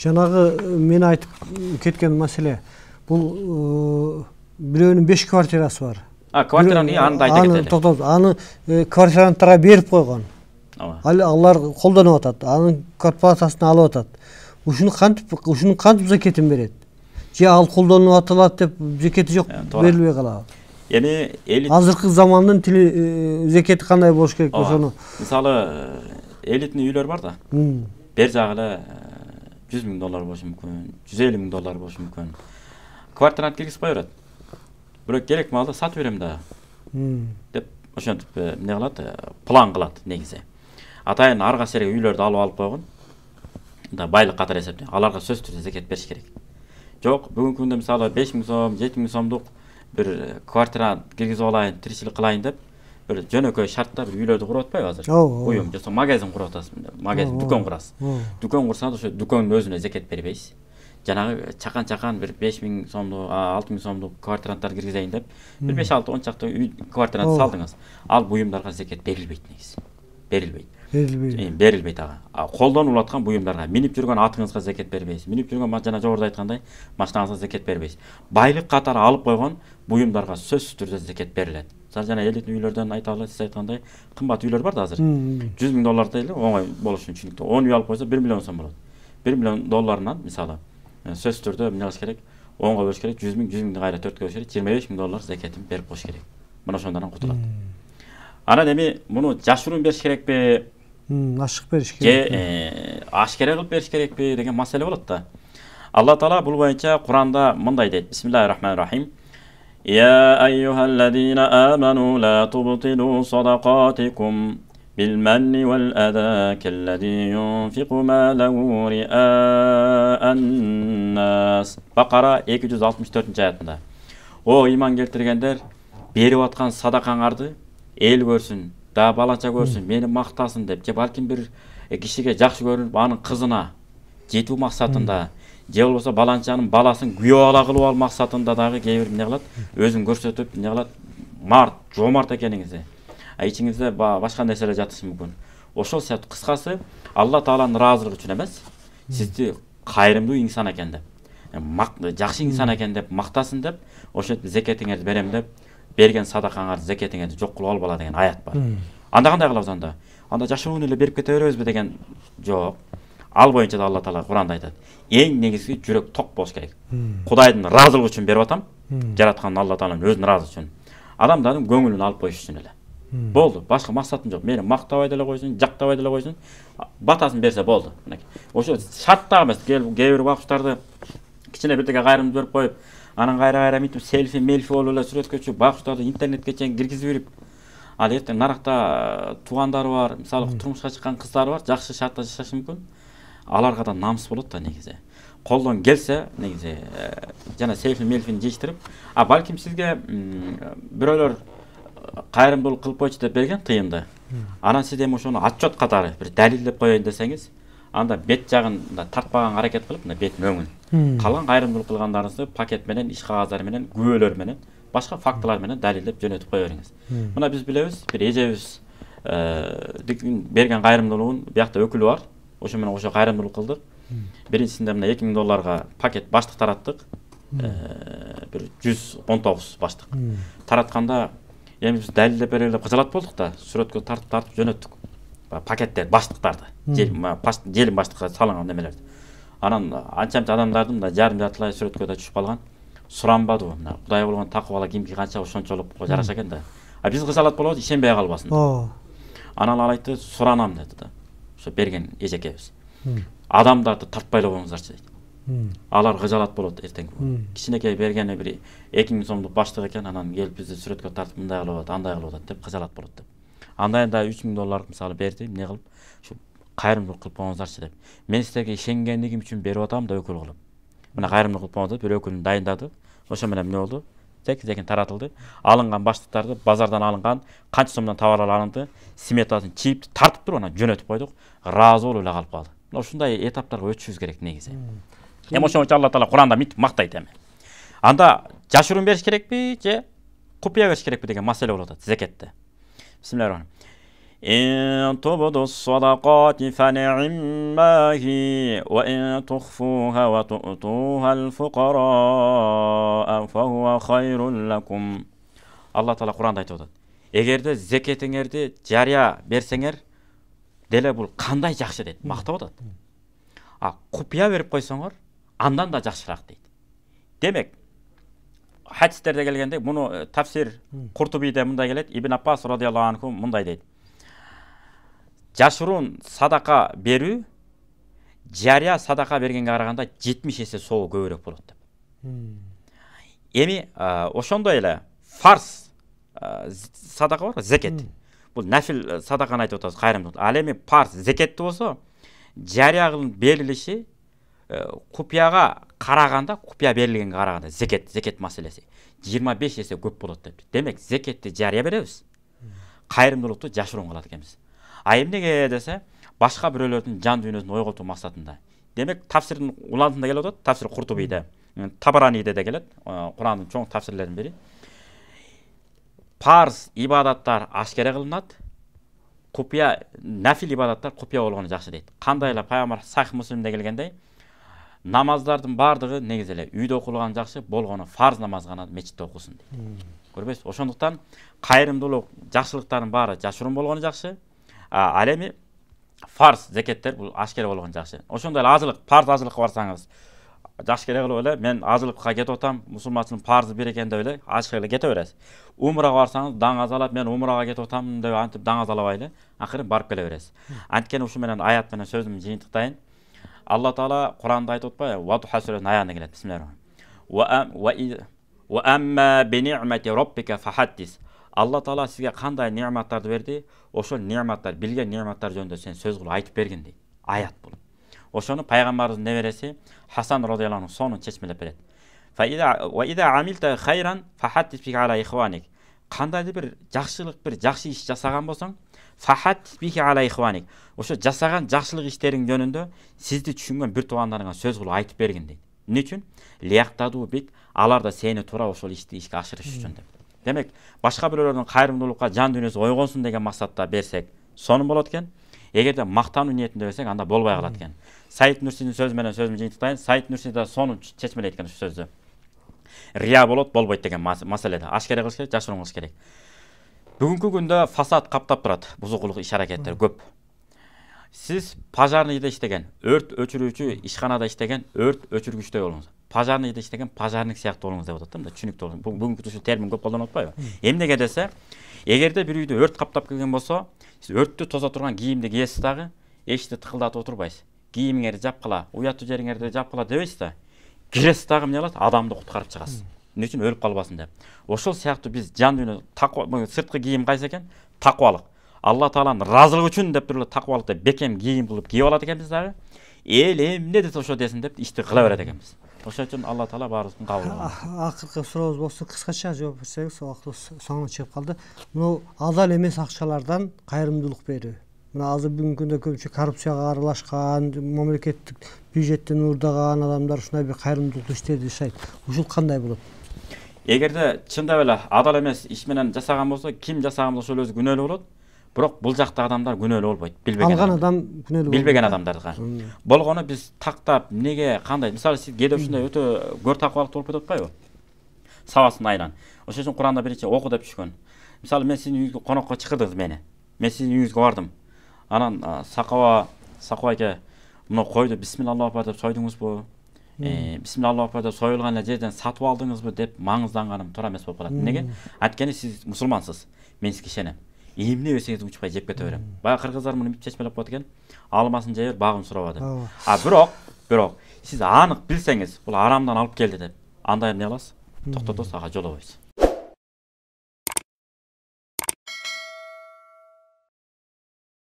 жаңағы мен айтып кеткен мәселе бұл біреуінің беш квартирасы бар а квартираны иә, да айта кетеді тоқтаңыз аны квартиранттарға беріп қойған алар қолданып жатады аның квартплатасын алып жатады үшін қантип үшін қантип зекетін береді же ал қолданып атылады деп зекеті жоқ берілбей қалады яғни азыркы замандын тили зекети кандай болуш керек ошону мисалы элитный үйлер бар да бер жагы эле жүз мың доллар болушы мүмкін жүз элүү миң доллар болушу мүмкүн квартирант киргизип кое берет бирок керек маалда сатып беремін дағы деп ошентип эмне кылат план кылат негизи атайын ар кайсы жерге үйлөрдү алып алып койгон мындай байлык катары эсептеп аларга сөзсүз түрдө зекет бериш керек жок бүгүнкү күндө мисалы беш миң сом жети миң сомдук бир квартира киргизип алайын тиричилик кылайын деп бір шартта шарттап үйлерді құрып атпайбы азыр буюм же жасап магазин құрып атасыңдар магазин дүкөн құрасыз дүкөн курсаңыз ошо дүкөндүн өзүнө зекет бербейсиз жанагы чакан чакан бир беш миң сомдук алты миң сомдук квартиранттарды киргизейин деп бир беш алты он чакты үй квартирант салдыңыз ал буюмдарга зекет берилбейт негизи берилбейт берилбей берилбейт аға а қолданылып жатқан бұйымдарға мініп жүрген атыңызға зекет бербейсиз мініп жүрген жаңа жоғарыда айтқандай машинаңызға зекет бербейсиз байлық катары алып қойған бұйымдарға сөзсіз түрде зекет беріледі мысалы жаңа элитный үйлерден айталы сіз айтқандай қымбат үйлер бар да қазір жүз мың доллардай оңай болу үшін түсінікті он үй алып қойса бір миллион сом болады бір миллион долларынан мысалы сөзсіз түрде не қылыш керек онға бөлүш керек жүз мың жүз мыңды қайра төртке бөліш керек жиырма беш мың доллар зекетін беріп коюш керек мына ошондордон кутулат анан эми муну жашыруун бериш керекпи ашық бериш керек же э, ашкере кылып бериш керекпи деген маселе болот да алла таала бул боюнча куранда мындай дейт бисмиллахи рахмани рахим يا أيها الذين آمنوا لا تبطلوا صدقاتكم بالمن والأذى كالذي ينفق رئاء الناس بقرة 264 аятында О иман келтіргендер беріп атқан садақаңарды ел көрсін да балача көрсін мені мақтасын деп же балким бир кишиге жакшы көрүнүп анын кызына жетүү максатында же болбосо баланчанын баласын күйөө бала кылып алуу максатында дагы кээ бир эмне кылат өзүн көрсөтүп эмне кылат март жомарт экениңизди ичиңизде башка нерселер жатышы мүмкүн ошол сыяктуу кыскасы алла тааланын ыраазылыгы үчүн эмес сизди кайрымдуу инсан экен деп жакшы инсан экен деп мактасын деп ошентип зекетиңерди берем деп берген садақаңа зекетіңерді жоқ қылып алып ала деген аят бар анда кандай кылабыз анда анда жашыруун эле беріп кете беребизби деген жоқ ал боюнча да алла таала куранда айтат эң негизги жүрөк ток болуш керек кудайдын ыраазылыгы үчүн берип атам жараткан алла тааланын өзүнүн ыраазы үчүн адамдардын көңүлүн алып коюш үчүн эле болды башка максатым жок мени мактабай деле койсун жактабай деле койсун батасын берсе болду мынакей ошо шарт дагы эмес кээ бир убактыларды кичине бирдеке кайрымды берип коюп анан кайра кайра мынтип селфи мелфи болуп эле сүрөткө түшүп байкуштарды интернетке чейин киргизип берип ал эртең наракта э, туугандары бар мисалы турмушка чыккан кыздары бар жакшы шартта жашашы мүмкүн аларга да намыс болот да негизи колдон келсе негизи э, жана селфи мелфини жыйыштырып а балким сизге бирөөлөр э, кайрымдуулук кылып койчу деп берген тыйынды анан сиз эми ошону отчет катары бир далилдеп коеюн десеңиз анда бет жагын мындай тартпаганга аракет кылып мына бетин өңүн калган кайрымдуулук кылгандарыңызды пакет менен иш кагаздар менен күбөлөр менен башка фактылар менен далилдеп жөнөтүп кое бериңиз мына биз билебиз бир эжебиз э, берген кайрымдуулугун биякта өкүлү бар ошо менен ошо кайрымдуулук кылдык биринчисинде мына эки миң долларга пакет баштык тараттык э, бир жүз он тогуз баштык таратканда эми биз далилдеп берели деп кыжалат болдук да сүрөткө тартып тартып жөнөттүк пакеттер баштыктарды желим баштыкка салынган немелерди анан анча адамдардын мындай жарым жартылай сүрөткө да түшүп калган суранбадыбы мына кудай болгон такыбала кимки канча ошончолук жараша экен да а биз кылса алат болобуз ишенбей калбасын ооба анан ал айтты суранам деди да ошо берген эжекебиз адамдарды тартпай эле коюңуздарчы дейт алар кыжаалат болот эртең кичинекей бергени бир эки миң сомдук баштык экен анан келип бизди сүрөткө тартып мындай кылып атат андай кылып атат деп кыжаалат болот деп андайда үч миң доллар мисалы берди эмне кылып ушу қайырымдылық кылып коюңуздарчы деп мен сіздерге ишенгендигим үшін берип атам да өкіл қылып мына қайырымдылық кылып коюңуз деп бир өкүлүн дайындады ошо менен эмне болду тек текин таратылды алынған баштыктарды базардан алынган канча сомдон товарлар алынды сметасын чийип тартып туруп анан жөнөтүп койдук ыраазы болуп эле калып калды мына ушундай этаптарга өтүшүбүз керек негизи эми ошон үчүн алла таала куранда мынтип мактайт эми анда жашыруун бериш керекпи же купуя бериш керекпи деген маселе болуп атат зекетте бисмилля إن تبدوا الصدقات ما هي وإن تخفوها وتؤتوها الفقراء فهو خير لكم алла таала куранда айтып жатады егерде зекетіңерді жария берсеңер деле бұл қандай жақсы дейді мақтап жатады а құпия беріп андан да жақсырақ дейді демек хадистерде келгенде мұны тәпсир құртубиде мындай келет ибн аппас الله анху мындай дейді жашыруун садака берүү жарыя садака бергенге караганда жетимиш эсе соғы көбүрөөк болот деп эми ошондой эле фарс садака бар зекет бул нафил э, садаканы айтып атабыз кайрымдуулук ал эми парз зекетти болсо жарыя кылынып берилиши э, купуяга караганда купуя берилгенге караганда зекет зекет маселеси жыйырма беш эсе көп болот деп демек зекетти жарыя беребиз кайрымдуулукту жашыруун кылат экенбиз а эмнеге десе башка бирөөлөрдүн жан дүйнөсүн ойготуу максатында демек тафсирдин улантында келип атат тафсир куртубийде табараниде да келет э, курандын чоң тафсирлеринин бири парз ибадаттар ашкере кылынат купия нафил ибадаттар купия болгону жакшы дейт кандай эле пайгамбар сах муслимде келгендей намаздардын баардыгы негизи эле үйдө окулган жакшы болгону фарз намаз гана мечитте окулсун дейт көрбөйсүзбү ошондуктан кайрымдуулук жакшылыктардын баары жашыруун болгону жакшы ал эми фарз зекеттер бул ашкере болгон жакшы ошондой эле азылык парз азылыкка барсаңыз жашкере кылып эле мен азылыкка кетип атам мусулманчылыктын парзы бир экен деп эле ачык эле кете бересиз умрага барсаңыз даңазалап мен умрага кетип атам деп антип даңазалабай эле акыры барып келе бересиз анткени ушу менен аят менен сөзүмдү жыйынтыктайын алла таала куранда айтып атпайбы вадуха сүрөсүнүн аягында келет бисмилля алла тағала сізге қандай нематтарды берді ошол нематтар білген нематтар жөнінде сен сөз қылып айтып берген дейді аят бұл ошону пайгамбарыбыздын небересі хасан розиаллаху соны чечмелеп береді қандайды бір жақсылық бір жақсы іс жасаған болсаң фахат бихи ошо жасаған жақсылық істерің жөнінде сізді түсінген бір туғандарыңа сөз қылып айтып берген дейді не үшін алар да сені тура ошол істі ишке ашырыш үшін деп демек башка бирөөлөрдүн кайрымдуулукка жан дүйнөсү ойгонсун деген максатта берсек сонун болот экен эгерде мактануу ниетинде берсек анда болбой калат экен саид нурсидин сөзү менен сөзүмдү жыйынтыктайын саид нурси да сонун чечмелейт экен ушул сөздү рыя болот болбойт деген маселеде ашкере кылыш керек жашыруун кылыш керек бүгүнкү күндө фасад каптап турат бузукулук иш аракеттер көп сіз пожарныйда іштеген өрт өчүрүүчү ишканада іштеген өрт өчүргүчтөй болуңуз пожарныйда істеген пожарник сияқты болыңыз деп атат да түсінікті бүгүнкү ушул термин көп колдонуп атпайбы эмнеге десе эгерде бир үйдү өрт каптап келген болсо сиз өрттү тоза турган кийимди кийесиз дагы эшикти тыкылдатып отурбайсыз кийимиңерди жапкыла уяттуу жериңерди жапкыла дебейсиз да киресиз дагы эмне кыласыз адамды куткарып чыгасыз эмне үчүн өлүп калбасын деп ошол сыяктуу биз жан дүйнө сырткы кийим кайсы экен такыбалык алла тағаланың разылығы үшін деп түрлі тақуалықты бекем киім кийип киіп алады екенбіз дағы эмне де ошо десін деп істі қыла береді екенбіз ошон үчүн алла таала баарыбыздын кабыл кылган акыркы сурообуз болсо кыскача жооп берсеңиз убактыбыз соңуна чыгып калды мынау адал эмес акчалардан кайрымдуулук берүү мына азыр бүгүнкү күндө көбүнчө коррупцияга аралашкан мамлекеттик бюджеттен уурдаган адамдар ушундай бир кайрымдуулук иштерди жасайт ушул кандай болот эгерде чындап эле адал эмес иш менен жасаган болсо ким жасаган болсо ошол өзү күнөөлүү болот бірақ бұл жақта адамдар күнәлі болбойт билбеген алған адам күнәлі билбеген адамдарға болгону биз тактап эмнеге кандай мисалы сиз кээде ушундай өте көр такыбалыктуу болуп кетип атпайбы сабасын айынан осы үшін құранда биринчи оку деп түскен мысалы мен сиздин үйүңүзгө қонаққа чакырдыңыз мені мен сиздин үйіңізге бардым анан сакаба сакаба әке мына қойды бисмилла алла деп сойдуңузбу э, бисмилла алла апа деп сойылған эле жерден сатып ба деп маңызданганым туура емес болып қалады неге анткени сіз мұсылмансыз мен сізге ишенем эмне берсеңіз учпай жеп кете берем баягы кыргыздар муну бүйтип чечмелеп коет экен алмасын жей бер багын сурап а бирок бирок сиз анык билсеңиз бул арамдан алып келди деп анда эмне кыласыз токтотосуз ага жолобойсуз